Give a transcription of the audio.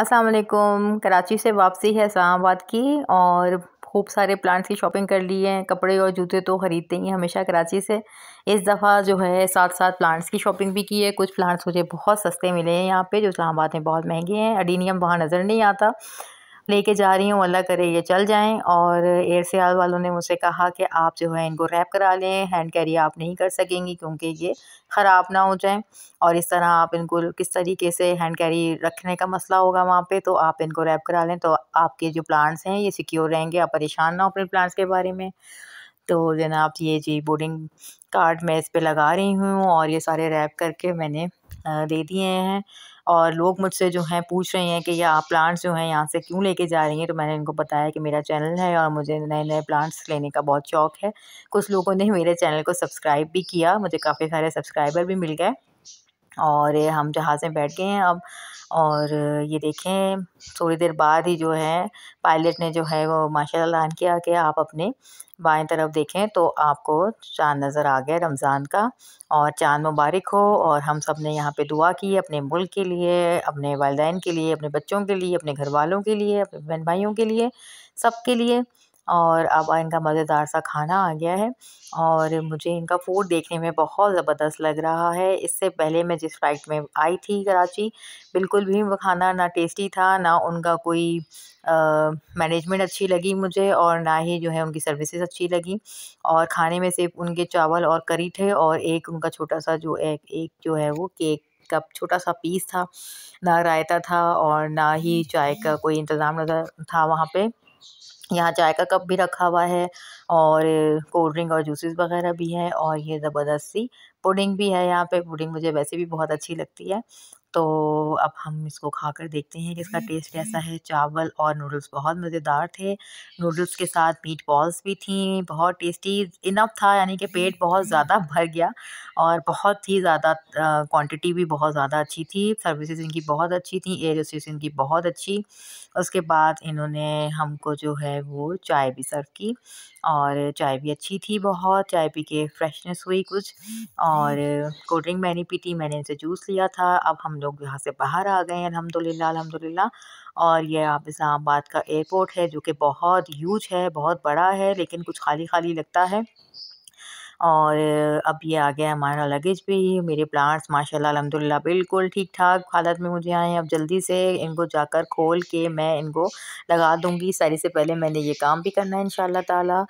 अस्सलाम वालेकुम कराची से वापसी है इस्लामाबाद की और खूब सारे प्लांट्स की शॉपिंग कर लिए हैं कपड़े और जूते तो ख़रीदते ही हमेशा कराची से इस दफ़ा जो है साथ साथ प्लांट्स की शॉपिंग भी की है कुछ प्लांट्स मुझे बहुत सस्ते मिले हैं यहाँ पे जो इस्लामाबाद में बहुत महंगे हैं अडीनियम वहाँ नज़र नहीं आता लेके जा रही हूँ अल्लाह करे ये चल जाएं और एयर सियाल वालों ने मुझसे कहा कि आप जो है इनको रैप करा लें हैंड कैरी आप नहीं कर सकेंगी क्योंकि ये ख़राब ना हो जाएं और इस तरह आप इनको किस तरीके से हैंड कैरी रखने का मसला होगा वहाँ पे तो आप इनको रैप करा लें तो आपके जो प्लांट्स हैं ये सिक्योर रहेंगे आप परेशान ना हो अपने प्लांट्स के बारे में तो जनाब ये जी बोर्डिंग कार्ड मैं इस पर लगा रही हूँ और ये सारे रैप करके मैंने दे दिए हैं और लोग मुझसे जो हैं पूछ रहे हैं कि यह आप प्लांट्स जो हैं यहाँ से क्यों लेके जा रही हैं तो मैंने इनको बताया कि मेरा चैनल है और मुझे नए नए प्लांट्स लेने का बहुत शौक़ है कुछ लोगों ने मेरे चैनल को सब्सक्राइब भी किया मुझे काफ़ी सारे सब्सक्राइबर भी मिल गए और हम जहाज़ में बैठ गए हैं अब और ये देखें थोड़ी देर बाद ही जो है पायलट ने जो है वो माशाल्लाह ऐलान किया कि आप अपने बाएं तरफ देखें तो आपको चांद नज़र आ गया रमज़ान का और चांद मुबारक हो और हम सब ने यहाँ पे दुआ की अपने मुल्क के लिए अपने वालदेन के लिए अपने बच्चों के लिए अपने घर वालों के लिए अपने बहन भाइयों के लिए सब के लिए और अब इनका मज़ेदार सा खाना आ गया है और मुझे इनका फ़ूड देखने में बहुत ज़बरदस्त लग रहा है इससे पहले मैं जिस फ्लाइट में आई थी कराची बिल्कुल भी वो खाना ना टेस्टी था ना उनका कोई मैनेजमेंट अच्छी लगी मुझे और ना ही जो है उनकी सर्विसेज अच्छी लगी और खाने में सिर्फ उनके चावल और करी थे और एक उनका छोटा सा जो एक, एक जो है वो केक का छोटा सा पीस था ना रायता था और ना ही हम्म। चाय का कोई इंतज़ाम नज़र था वहाँ पे यहाँ चाय का कप भी रखा हुआ है और कोल्ड ड्रिंक और जूसेस वगैरह भी हैं और ये ज़बरदस्ती पुडिंग भी है यहाँ पे पुडिंग मुझे वैसे भी बहुत अच्छी लगती है तो अब हम इसको खाकर देखते हैं कि इसका टेस्ट कैसा है चावल और नूडल्स बहुत मज़ेदार थे नूडल्स के साथ मीट बॉल्स भी थी बहुत टेस्टी इनफ था यानी कि पेट बहुत ज़्यादा भर गया और बहुत ही ज़्यादा क्वांटिटी भी बहुत ज़्यादा अच्छी थी सर्विसेज इनकी बहुत अच्छी थी एयर होस्टेस इनकी बहुत अच्छी उसके बाद इन्होंने हमको जो है वो चाय भी सर्व की और चाय भी अच्छी थी बहुत चाय पी के फ्रेशनेस हुई कुछ और कोल्ड ड्रिंक मैंने पी थी मैंने इनसे जूस लिया था अब हम लोग यहाँ से बाहर आ गए हैं अलहमदिल्ला अलहमदिल्ला और ये आप इस्लामाबाद का एयरपोर्ट है जो कि बहुत यूज है बहुत बड़ा है लेकिन कुछ खाली खाली लगता है और अब ये आ गया हमारा लगेज भी मेरे प्लांट्स माशाल्लाह अलहमदिल्ला बिल्कुल ठीक ठाक हालत में मुझे आए अब जल्दी से इनको जाकर खोल के मैं इनको लगा दूँगी सारी से पहले मैंने ये काम भी करना है इन ताला